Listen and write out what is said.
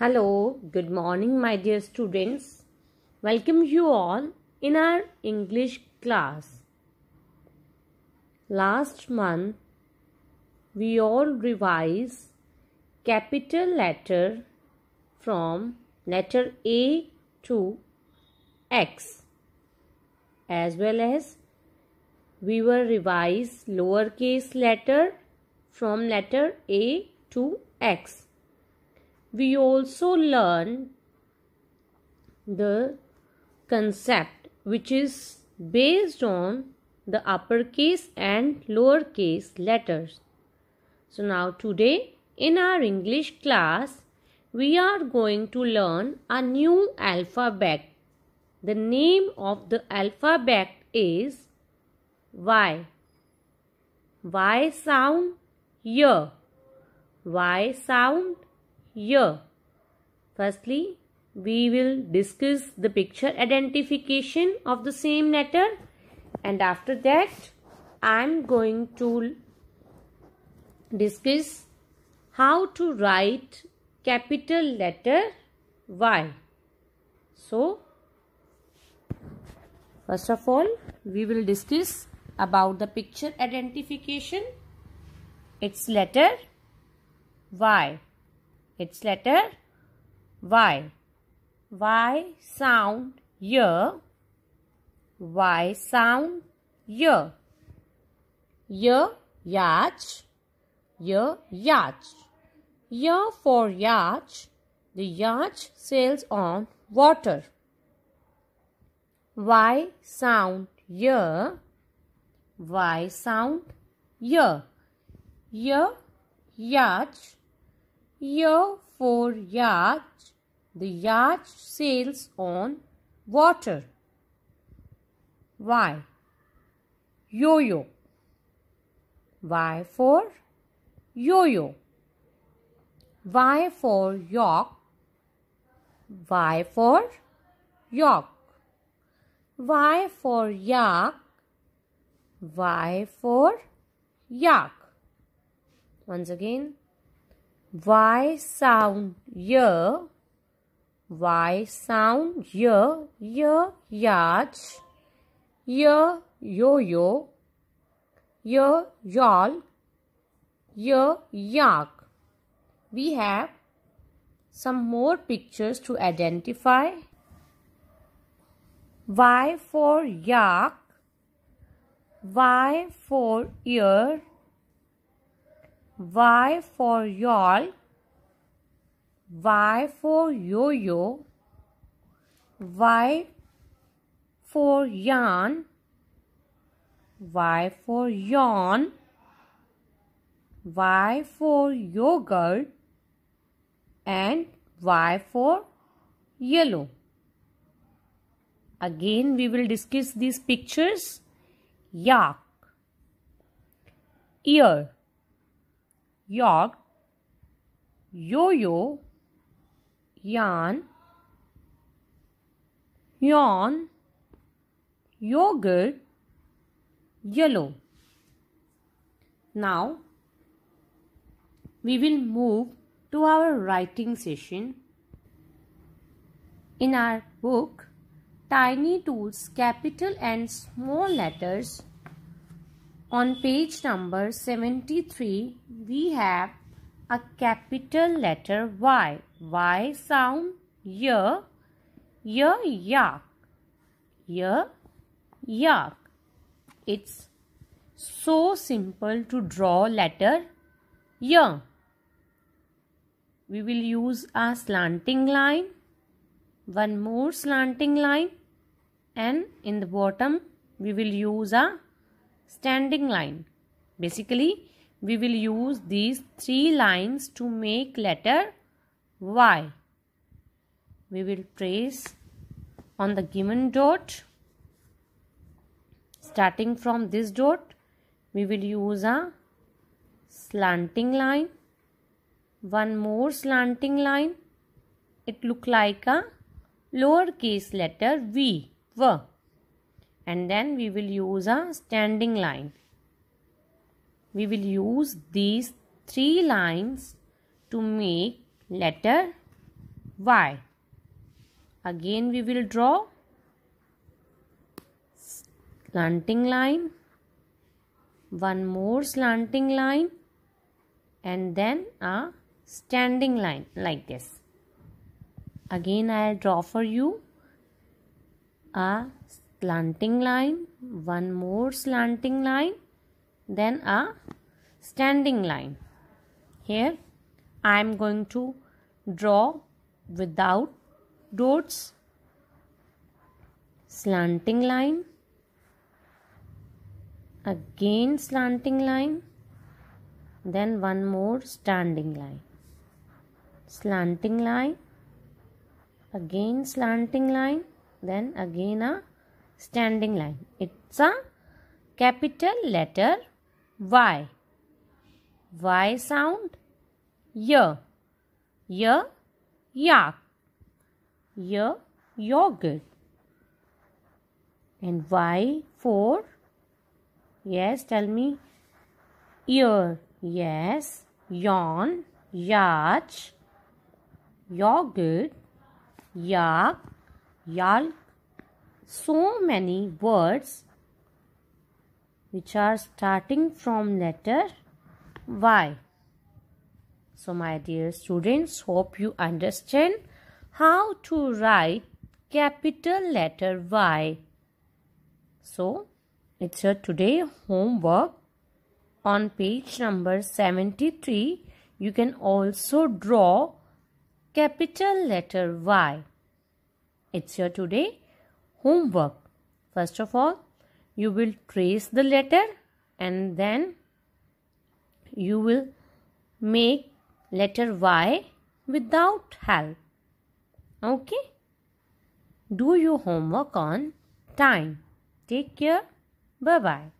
Hello, good morning, my dear students. Welcome you all in our English class. Last month, we all revised capital letter from letter A to X as well as we were revised lowercase letter from letter A to X we also learn the concept which is based on the uppercase and lowercase letters. So now today in our English class we are going to learn a new alphabet. The name of the alphabet is Y. Y sound Y. Y sound here. Firstly, we will discuss the picture identification of the same letter and after that I am going to discuss how to write capital letter Y. So, first of all we will discuss about the picture identification, its letter Y. It's letter Y. Y sound year. Y sound year. Year yach. Year yach. Year for yacht. The yacht sails on water. Y sound year. Y sound year. Year yacht Year for yacht, the yacht sails on water. Y. Yo-yo. Y for yo-yo. Y for York. Y for York. Y for yak. Y for yak. Once again. Y sound year, Y sound year, year yacht, year yo-yo, year y'all, year yak. We have some more pictures to identify. Y for yak, Y for ear, Y for y'all, Y for yo-yo, Y for yarn, Y for yawn, Y for yogurt, and Y for yellow. Again, we will discuss these pictures. Yak, ear, York, Yo-Yo, Yarn, Yawn, Yogurt, Yellow. Now, we will move to our writing session. In our book, Tiny Tools, Capital and Small Letters, on page number 73, we have a capital letter Y. Y sound, y, y, yak, y, yak. It's so simple to draw letter y. We will use a slanting line, one more slanting line and in the bottom we will use a standing line. Basically, we will use these three lines to make letter Y. We will trace on the given dot. Starting from this dot, we will use a slanting line. One more slanting line. It look like a lowercase letter V. V and then we will use a standing line we will use these three lines to make letter Y again we will draw slanting line one more slanting line and then a standing line like this again I'll draw for you a slanting line one more slanting line then a standing line here I am going to draw without dots slanting line again slanting line then one more standing line slanting line again slanting line then again a standing line it's a capital letter y y sound y y yak y yogurt and y for yes tell me ear yes yawn yach yogurt yak yalk so many words which are starting from letter Y. So my dear students, hope you understand how to write capital letter Y. So it's your today homework on page number 73 you can also draw capital letter Y. It's your today homework. First of all, you will trace the letter and then you will make letter Y without help. Okay? Do your homework on time. Take care. Bye bye.